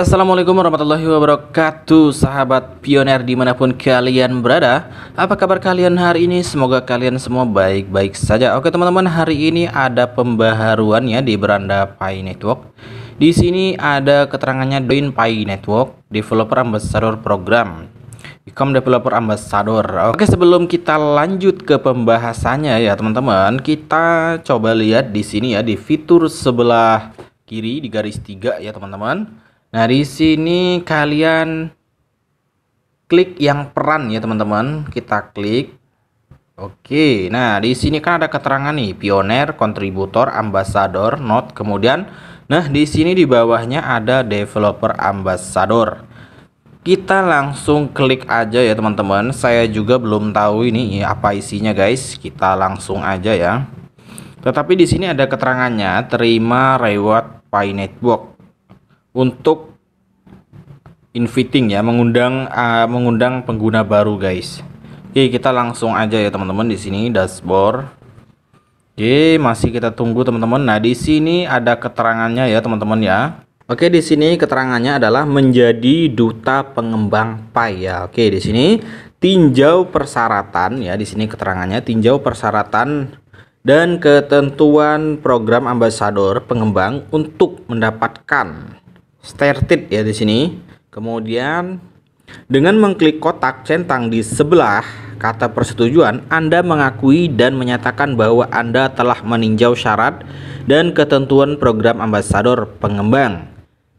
Assalamualaikum warahmatullahi wabarakatuh Sahabat pioner dimanapun kalian berada Apa kabar kalian hari ini? Semoga kalian semua baik-baik saja Oke teman-teman, hari ini ada pembaharuan ya di beranda Pi Network Di sini ada keterangannya Doin Pi Network Developer Ambassador Program Ecom Developer Ambassador. Oke, sebelum kita lanjut ke pembahasannya ya, teman-teman, kita coba lihat di sini ya di fitur sebelah kiri di garis tiga ya, teman-teman. Nah, di sini kalian klik yang peran ya, teman-teman. Kita klik. Oke. Nah, di sini kan ada keterangan nih, pioner, kontributor, ambassador, not. Kemudian nah, di sini di bawahnya ada developer ambassador. Kita langsung klik aja ya, teman-teman. Saya juga belum tahu ini apa isinya, guys. Kita langsung aja ya. Tetapi di sini ada keterangannya, terima reward Pi Network untuk inviting ya, mengundang uh, mengundang pengguna baru guys. Oke, kita langsung aja ya teman-teman di sini dashboard. Oke, masih kita tunggu teman-teman. Nah, di sini ada keterangannya ya teman-teman ya. Oke, di sini keterangannya adalah menjadi duta pengembang pay ya. Oke, di sini tinjau persyaratan ya. Di sini keterangannya tinjau persyaratan dan ketentuan program ambasador pengembang untuk mendapatkan started ya di sini. Kemudian dengan mengklik kotak centang di sebelah kata persetujuan, Anda mengakui dan menyatakan bahwa Anda telah meninjau syarat dan ketentuan program ambasador pengembang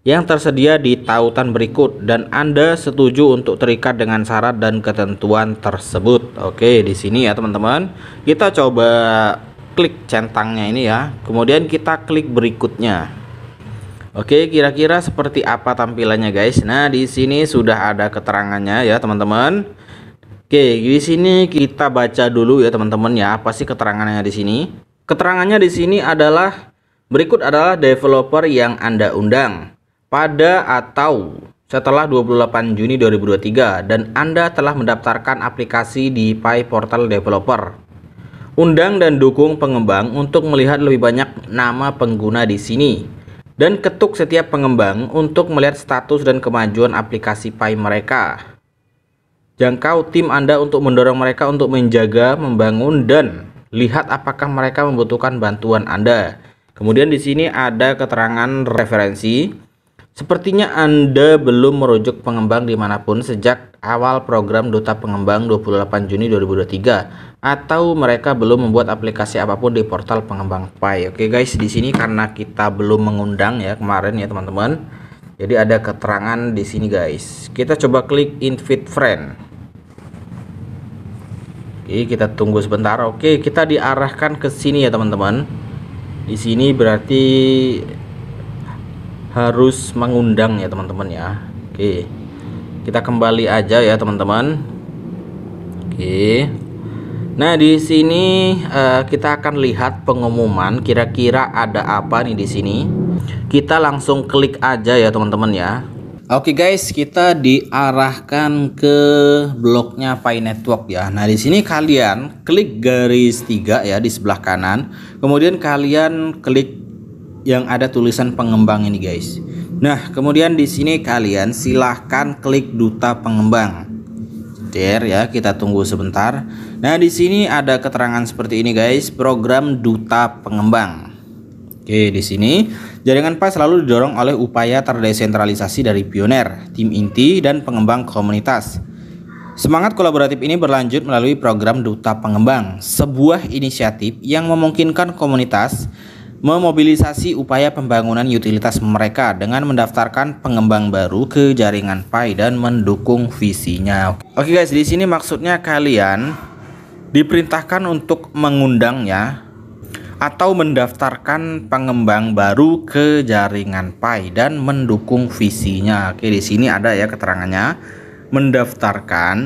yang tersedia di tautan berikut dan Anda setuju untuk terikat dengan syarat dan ketentuan tersebut. Oke, di sini ya teman-teman. Kita coba klik centangnya ini ya. Kemudian kita klik berikutnya. Oke, kira-kira seperti apa tampilannya guys? Nah, di sini sudah ada keterangannya ya, teman-teman. Oke, di sini kita baca dulu ya, teman-teman ya. Apa sih keterangannya di sini? Keterangannya di sini adalah berikut adalah developer yang Anda undang pada atau setelah 28 Juni 2023 dan Anda telah mendaftarkan aplikasi di Pi Portal Developer. Undang dan dukung pengembang untuk melihat lebih banyak nama pengguna di sini dan ketuk setiap pengembang untuk melihat status dan kemajuan aplikasi Pi mereka. Jangkau tim Anda untuk mendorong mereka untuk menjaga, membangun, dan lihat apakah mereka membutuhkan bantuan Anda. Kemudian di sini ada keterangan referensi. Sepertinya Anda belum merujuk pengembang dimanapun sejak awal program Duta Pengembang 28 Juni 2023 atau mereka belum membuat aplikasi apapun di portal pengembang Pay. Oke guys, di sini karena kita belum mengundang ya kemarin ya teman-teman. Jadi ada keterangan di sini guys. Kita coba klik invite friend. Oke, kita tunggu sebentar. Oke, kita diarahkan ke sini ya teman-teman. Di sini berarti harus mengundang ya teman-teman ya. Oke. Okay. Kita kembali aja ya teman-teman. Oke. Nah di sini uh, kita akan lihat pengumuman. Kira-kira ada apa nih di sini? Kita langsung klik aja ya teman-teman ya. Oke okay guys, kita diarahkan ke bloknya Pi Network ya. Nah, di sini kalian klik garis tiga ya di sebelah kanan. Kemudian kalian klik yang ada tulisan pengembang ini guys. Nah, kemudian di sini kalian silahkan klik duta pengembang. Dear ya, kita tunggu sebentar. Nah, di sini ada keterangan seperti ini guys, program duta pengembang. Oke, di sini jaringan PAS selalu didorong oleh upaya terdesentralisasi dari pioner, tim inti dan pengembang komunitas. Semangat kolaboratif ini berlanjut melalui program Duta Pengembang, sebuah inisiatif yang memungkinkan komunitas memobilisasi upaya pembangunan utilitas mereka dengan mendaftarkan pengembang baru ke jaringan Pi dan mendukung visinya. Oke guys, di sini maksudnya kalian diperintahkan untuk mengundang ya atau mendaftarkan pengembang baru ke jaringan Pi dan mendukung visinya. Oke, di sini ada ya keterangannya mendaftarkan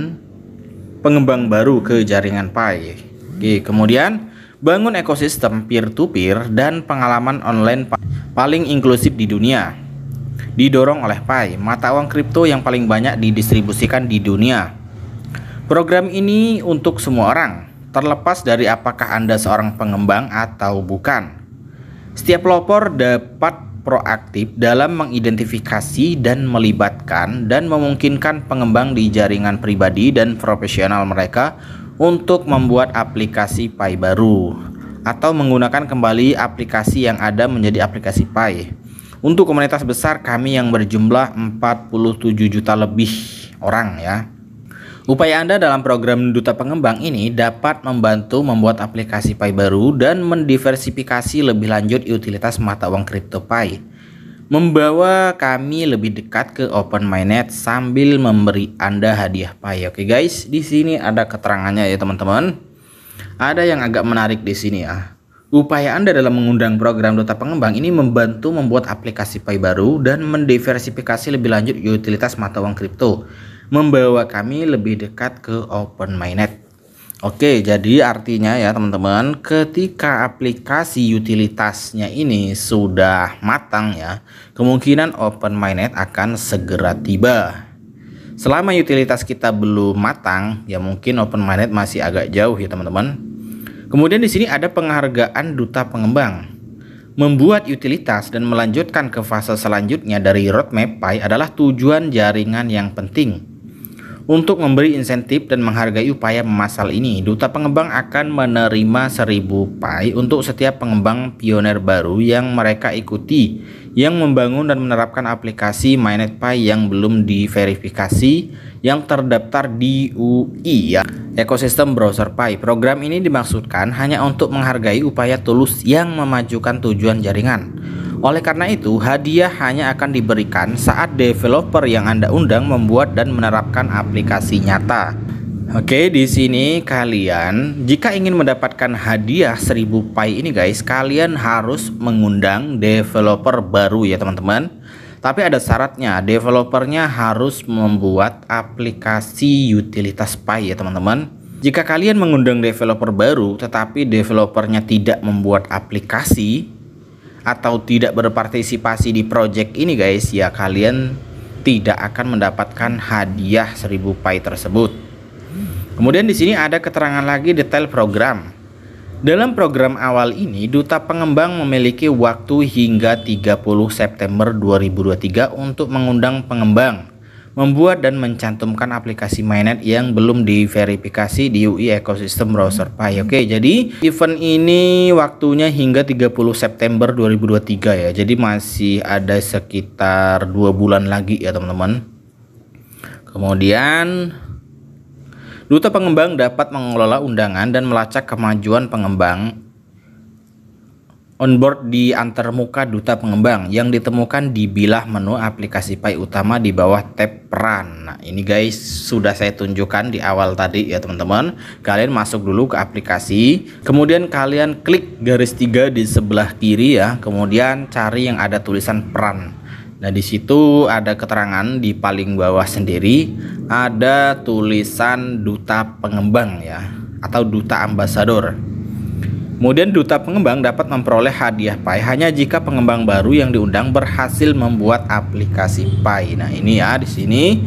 pengembang baru ke jaringan Pi. Oke, kemudian bangun ekosistem peer-to-peer -peer dan pengalaman online paling inklusif di dunia. Didorong oleh PAI, mata uang kripto yang paling banyak didistribusikan di dunia. Program ini untuk semua orang, terlepas dari apakah Anda seorang pengembang atau bukan. Setiap lopor dapat proaktif dalam mengidentifikasi dan melibatkan dan memungkinkan pengembang di jaringan pribadi dan profesional mereka untuk membuat aplikasi Pi baru atau menggunakan kembali aplikasi yang ada menjadi aplikasi Pi. Untuk komunitas besar kami yang berjumlah 47 juta lebih orang ya. Upaya Anda dalam program Duta Pengembang ini dapat membantu membuat aplikasi Pay baru dan mendiversifikasi lebih lanjut utilitas mata uang kripto Pay, Membawa kami lebih dekat ke Open Mainnet sambil memberi Anda hadiah Pay. Oke guys, di sini ada keterangannya ya teman-teman. Ada yang agak menarik di sini ya. Upaya Anda dalam mengundang program Duta Pengembang ini membantu membuat aplikasi Pay baru dan mendiversifikasi lebih lanjut utilitas mata uang kripto membawa kami lebih dekat ke open mainnet. Oke, jadi artinya ya teman-teman, ketika aplikasi utilitasnya ini sudah matang ya, kemungkinan open mainnet akan segera tiba. Selama utilitas kita belum matang, ya mungkin open mainnet masih agak jauh ya teman-teman. Kemudian di sini ada penghargaan duta pengembang. Membuat utilitas dan melanjutkan ke fase selanjutnya dari roadmap Pi adalah tujuan jaringan yang penting untuk memberi insentif dan menghargai upaya memasal ini, duta pengembang akan menerima seribu pai untuk setiap pengembang pioner baru yang mereka ikuti yang membangun dan menerapkan aplikasi Mainnet Pi yang belum diverifikasi yang terdaftar di UI ya. Ekosistem browser Pi. Program ini dimaksudkan hanya untuk menghargai upaya tulus yang memajukan tujuan jaringan oleh karena itu, hadiah hanya akan diberikan saat developer yang Anda undang membuat dan menerapkan aplikasi nyata. Oke, di sini kalian jika ingin mendapatkan hadiah 1000 Pi ini guys, kalian harus mengundang developer baru ya, teman-teman. Tapi ada syaratnya, developernya harus membuat aplikasi utilitas Pi ya, teman-teman. Jika kalian mengundang developer baru tetapi developernya tidak membuat aplikasi, atau tidak berpartisipasi di project ini guys ya kalian tidak akan mendapatkan hadiah 1000 pi tersebut. Kemudian di sini ada keterangan lagi detail program. Dalam program awal ini, duta pengembang memiliki waktu hingga 30 September 2023 untuk mengundang pengembang membuat dan mencantumkan aplikasi mainnet yang belum diverifikasi di UI ekosistem browser Pi. Oke, jadi event ini waktunya hingga 30 September 2023 ya. Jadi masih ada sekitar dua bulan lagi ya teman-teman. Kemudian Duta pengembang dapat mengelola undangan dan melacak kemajuan pengembang onboard di antarmuka duta pengembang yang ditemukan di bilah menu aplikasi Pay utama di bawah tab peran. Nah, ini guys sudah saya tunjukkan di awal tadi ya teman-teman. Kalian masuk dulu ke aplikasi, kemudian kalian klik garis tiga di sebelah kiri ya, kemudian cari yang ada tulisan peran. Nah, di situ ada keterangan di paling bawah sendiri ada tulisan duta pengembang ya atau duta ambasador. Kemudian duta pengembang dapat memperoleh hadiah Pai hanya jika pengembang baru yang diundang berhasil membuat aplikasi Pai. Nah, ini ya di sini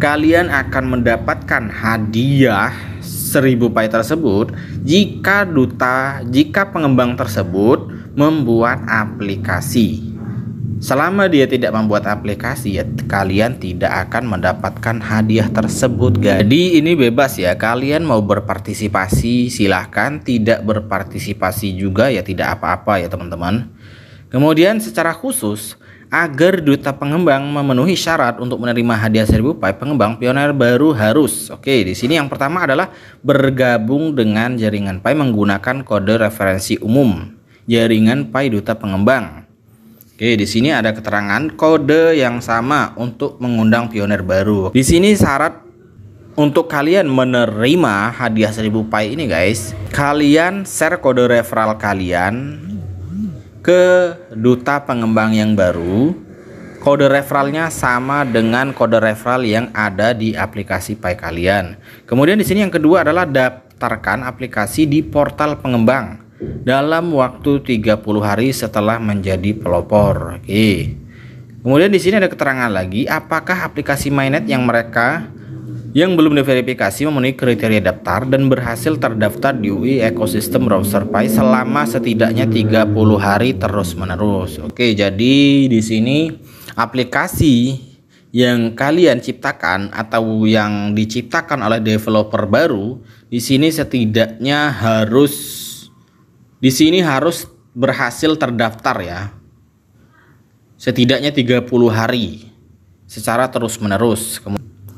kalian akan mendapatkan hadiah 1000 Pai tersebut jika duta jika pengembang tersebut membuat aplikasi Selama dia tidak membuat aplikasi, ya kalian tidak akan mendapatkan hadiah tersebut. Jadi ini bebas ya. Kalian mau berpartisipasi silahkan, tidak berpartisipasi juga ya tidak apa-apa ya teman-teman. Kemudian secara khusus agar duta pengembang memenuhi syarat untuk menerima hadiah seribu, pay, pengembang pioner baru harus. Oke, di sini yang pertama adalah bergabung dengan jaringan Pi menggunakan kode referensi umum jaringan Pi duta pengembang. Oke, di sini ada keterangan kode yang sama untuk mengundang pioner baru. Di sini syarat untuk kalian menerima hadiah 1000 pai ini guys, kalian share kode referral kalian ke duta pengembang yang baru. Kode referralnya sama dengan kode referral yang ada di aplikasi pai kalian. Kemudian di sini yang kedua adalah daftarkan aplikasi di portal pengembang dalam waktu 30 hari setelah menjadi pelopor. Oke. Kemudian di sini ada keterangan lagi apakah aplikasi mainnet yang mereka yang belum diverifikasi memenuhi kriteria daftar dan berhasil terdaftar di UI ekosistem browser Pi selama setidaknya 30 hari terus-menerus. Oke, jadi di sini aplikasi yang kalian ciptakan atau yang diciptakan oleh developer baru di sini setidaknya harus di sini harus berhasil terdaftar ya. Setidaknya 30 hari secara terus-menerus.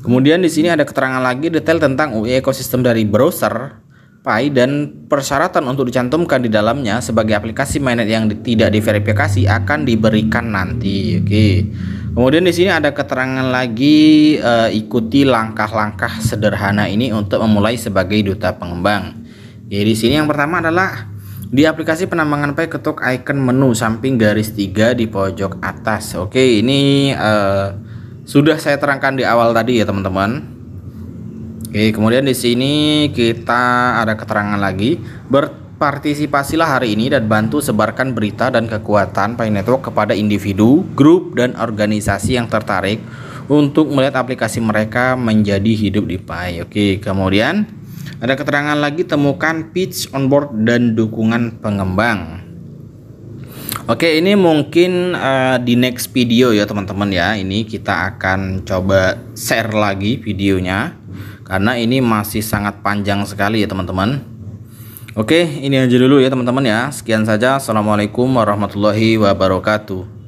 Kemudian di sini ada keterangan lagi detail tentang UI e ekosistem dari browser PI dan persyaratan untuk dicantumkan di dalamnya sebagai aplikasi mainnet yang tidak diverifikasi akan diberikan nanti. Oke. Kemudian di sini ada keterangan lagi uh, ikuti langkah-langkah sederhana ini untuk memulai sebagai duta pengembang. Jadi di sini yang pertama adalah di aplikasi penambangan pay ketuk icon menu samping garis tiga di pojok atas. Oke, ini uh, sudah saya terangkan di awal tadi ya, teman-teman. Oke, kemudian di sini kita ada keterangan lagi. Berpartisipasilah hari ini dan bantu sebarkan berita dan kekuatan Pay Network kepada individu, grup, dan organisasi yang tertarik untuk melihat aplikasi mereka menjadi hidup di Pay. Oke, kemudian ada keterangan lagi temukan pitch on board dan dukungan pengembang. Oke, ini mungkin uh, di next video ya teman-teman ya. Ini kita akan coba share lagi videonya karena ini masih sangat panjang sekali ya teman-teman. Oke, ini aja dulu ya teman-teman ya. Sekian saja. Assalamualaikum warahmatullahi wabarakatuh.